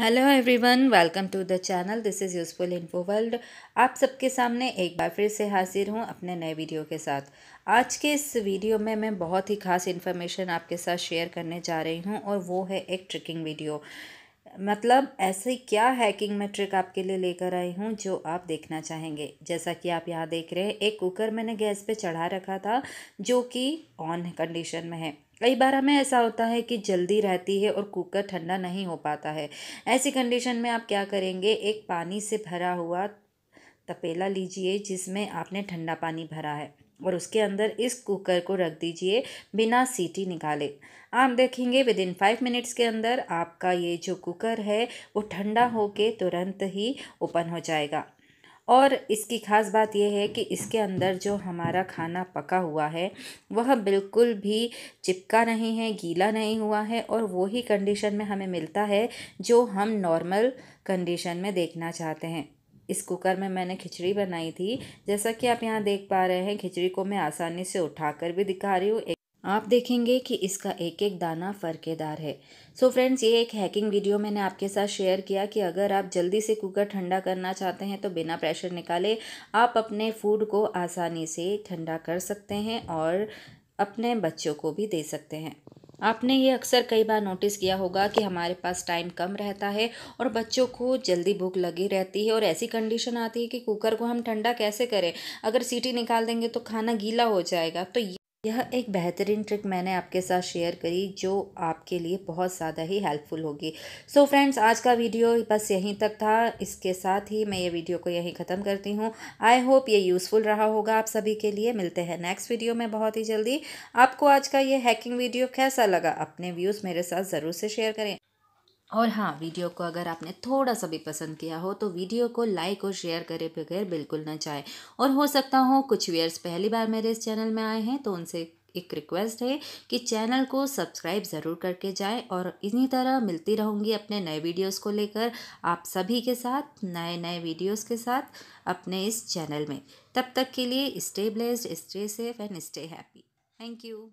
hello everyone welcome to the channel this is useful info world आप सबके सामने एक बार फिर से हाजिर हूँ अपने नए वीडियो के साथ आज के इस वीडियो में मैं बहुत ही खास इन्फॉर्मेशन आपके साथ शेयर करने जा रही हूँ और वो है एक ट्रिकिंग वीडियो मतलब ऐसे क्या हैकिंग मैं ट्रिक आपके लिए लेकर आई हूँ जो आप देखना चाहेंगे जैसा कि आप यहाँ देख रहे हैं एक कुकर मैंने गैस पे चढ़ा रखा था जो कि ऑन कंडीशन में है कई बार हमें ऐसा होता है कि जल्दी रहती है और कुकर ठंडा नहीं हो पाता है ऐसी कंडीशन में आप क्या करेंगे एक पानी से भरा हुआ तपेला लीजिए जिसमें आपने ठंडा पानी भरा है और उसके अंदर इस कुकर को रख दीजिए बिना सीटी निकाले आप देखेंगे विद इन फाइव मिनट्स के अंदर आपका ये जो कुकर है वो ठंडा होके तुरंत ही ओपन हो जाएगा और इसकी ख़ास बात यह है कि इसके अंदर जो हमारा खाना पका हुआ है वह बिल्कुल भी चिपका नहीं है गीला नहीं हुआ है और वही कंडीशन में हमें मिलता है जो हम नॉर्मल कंडीशन में देखना चाहते हैं इस कुकर में मैंने खिचड़ी बनाई थी जैसा कि आप यहाँ देख पा रहे हैं खिचड़ी को मैं आसानी से उठाकर भी दिखा रही हूँ आप देखेंगे कि इसका एक एक दाना फ़र्केदार है सो so फ्रेंड्स ये एक हैकिंग वीडियो मैंने आपके साथ शेयर किया कि अगर आप जल्दी से कुकर ठंडा करना चाहते हैं तो बिना प्रेशर निकाले आप अपने फूड को आसानी से ठंडा कर सकते हैं और अपने बच्चों को भी दे सकते हैं आपने ये अक्सर कई बार नोटिस किया होगा कि हमारे पास टाइम कम रहता है और बच्चों को जल्दी भूख लगी रहती है और ऐसी कंडीशन आती है कि कुकर को हम ठंडा कैसे करें अगर सीटी निकाल देंगे तो खाना गीला हो जाएगा तो यह एक बेहतरीन ट्रिक मैंने आपके साथ शेयर करी जो आपके लिए बहुत ज़्यादा ही हेल्पफुल होगी सो so फ्रेंड्स आज का वीडियो बस यहीं तक था इसके साथ ही मैं ये वीडियो को यहीं ख़त्म करती हूँ आई होप ये यूज़फुल रहा होगा आप सभी के लिए मिलते हैं नेक्स्ट वीडियो में बहुत ही जल्दी आपको आज का ये हैकिंग वीडियो कैसा लगा अपने व्यूज़ मेरे साथ ज़रूर से शेयर करें और हाँ वीडियो को अगर आपने थोड़ा सा भी पसंद किया हो तो वीडियो को लाइक और शेयर करे बगैर बिल्कुल ना जाए और हो सकता हो कुछ व्यूअर्स पहली बार मेरे इस चैनल में आए हैं तो उनसे एक रिक्वेस्ट है कि चैनल को सब्सक्राइब ज़रूर करके जाएं और इसी तरह मिलती रहूँगी अपने नए वीडियोस को लेकर आप सभी के साथ नए नए वीडियोस के साथ अपने इस चैनल में तब तक के लिए stay blessed stay safe and stay happy thank you